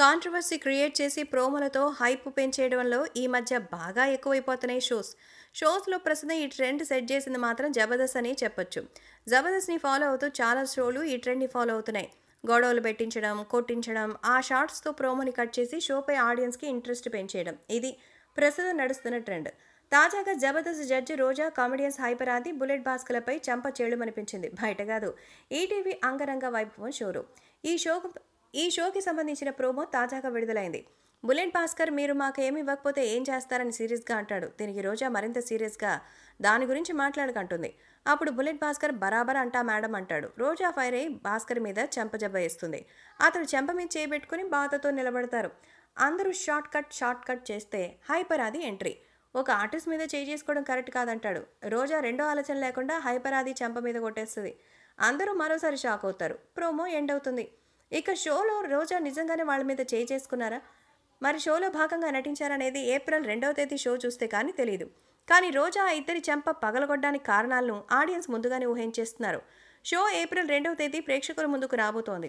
controversy create చేసి ప్రోమోలతో hype పెంచేయడంలో ఈ మధ్య బాగా ఎక్కువైపోతున్నాయి షోస్ షోస్లో ప్రస్తుతం ఈ ట్రెండ్ సెట్ చేసింది మాత్రం జబర్దస్త్ అని చెప్పొచ్చు జబర్దస్త్ని ఫాలో అవుతూ చాలా షోలు ఈ ట్రెండ్ని ఫాలో అవుతున్నాయి గొడవలు పెట్టించడం కొట్టించడం ఆ షార్ట్స్తో ప్రోమోని కట్ చేసి షోపై ఆడియన్స్కి ఇంట్రెస్ట్ పెంచేయడం ఇది ప్రస్తుతం నడుస్తున్న ట్రెండ్ తాజాగా జబర్దస్త్ జడ్జి రోజా కామెడియన్స్ హైపరాది బుల్లెట్ భాస్కర్లపై చంప చేయడం అనిపించింది బయట కాదు ఈటీవీ అంగరంగ వైభవం షోరు ఈ షో ఈ షోకి సంబంధించిన ప్రోమో తాజాగా విడుదలైంది బుల్లెట్ భాస్కర్ మీరు మాకు ఏమి ఇవ్వకపోతే ఏం చేస్తారని సీరియస్గా అంటాడు దీనికి రోజా మరింత సీరియస్గా దాని గురించి మాట్లాడకంటుంది అప్పుడు బుల్లెట్ భాస్కర్ బరాబర్ అంటా మేడం అంటాడు రోజా ఫైర్ అయి భాస్కర్ మీద చెంపజబ్బ వేస్తుంది అతడు చెంప మీద చేపెట్టుకుని బాధతో నిలబడతారు అందరూ షార్ట్ కట్ షార్ట్ కట్ చేస్తే హైపర్ అది ఎంట్రీ ఒక ఆర్టిస్ట్ మీద చేయి చేసుకోవడం కరెక్ట్ కాదంటాడు రోజా రెండో ఆలోచన లేకుండా హైపర్ అది చెంప మీద కొట్టేస్తుంది అందరూ మరోసారి షాక్ అవుతారు ప్రోమో ఎండ్ అవుతుంది ఇక షోలో రోజా నిజంగానే వాళ్ళ మీద చేయి చేసుకున్నారా మరి షోలో భాగంగా నటించారనేది ఏప్రిల్ రెండవ తేదీ షో చూస్తే కానీ తెలియదు కానీ రోజా ఇద్దరి చెంప పగలగొట్టడానికి కారణాలను ఆడియన్స్ ముందుగానే ఊహించేస్తున్నారు షో ఏప్రిల్ రెండవ తేదీ ప్రేక్షకుల ముందుకు రాబోతోంది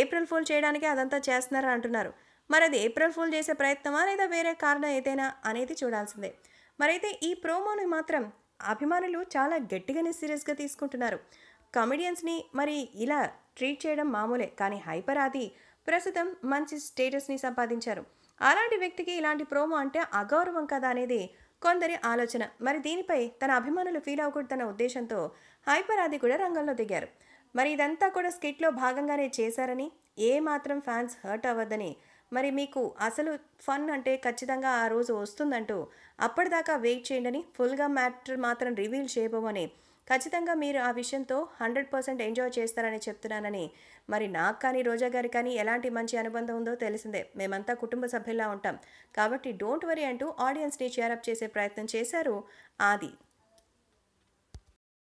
ఏప్రిల్ ఫుల్ చేయడానికే అదంతా చేస్తున్నారు అంటున్నారు మరి అది ఏప్రిల్ ఫుల్ చేసే ప్రయత్నమా లేదా వేరే కారణం ఏదైనా అనేది చూడాల్సిందే మరైతే ఈ ప్రోమోని మాత్రం అభిమానులు చాలా గట్టిగానే సీరియస్గా తీసుకుంటున్నారు కమెడియన్స్ని మరి ఇలా ట్రీట్ చేయడం మామూలే కానీ హైపర్ ఆది ప్రస్తుతం మంచి స్టేటస్ని సంపాదించారు అలాంటి వ్యక్తికి ఇలాంటి ప్రోమో అంటే అగౌరవం కదా అనేది కొందరి ఆలోచన మరి దీనిపై తన అభిమానులు ఫీల్ అవ్వకూడదన్న ఉద్దేశంతో హైపర్ ఆది కూడా రంగంలో దిగారు మరి ఇదంతా కూడా స్కిట్లో భాగంగానే చేశారని ఏ మాత్రం ఫ్యాన్స్ హర్ట్ అవ్వద్దని మరి మీకు అసలు ఫన్ అంటే ఖచ్చితంగా ఆ రోజు వస్తుందంటూ అప్పటిదాకా వెయిట్ చేయండి ఫుల్గా మ్యాటర్ మాత్రం రివీల్ చేయబోమని ఖచ్చితంగా మీరు ఆ విషయంతో హండ్రెడ్ పర్సెంట్ ఎంజాయ్ చేస్తారని చెప్తున్నానని మరి నాకు కానీ రోజా గారి కానీ ఎలాంటి మంచి అనుబంధం ఉందో తెలిసిందే మేమంతా కుటుంబ సభ్యులా ఉంటాం కాబట్టి డోంట్ వరీ అంటూ ఆడియన్స్ని చేరప్ చేసే ప్రయత్నం చేశారు ఆది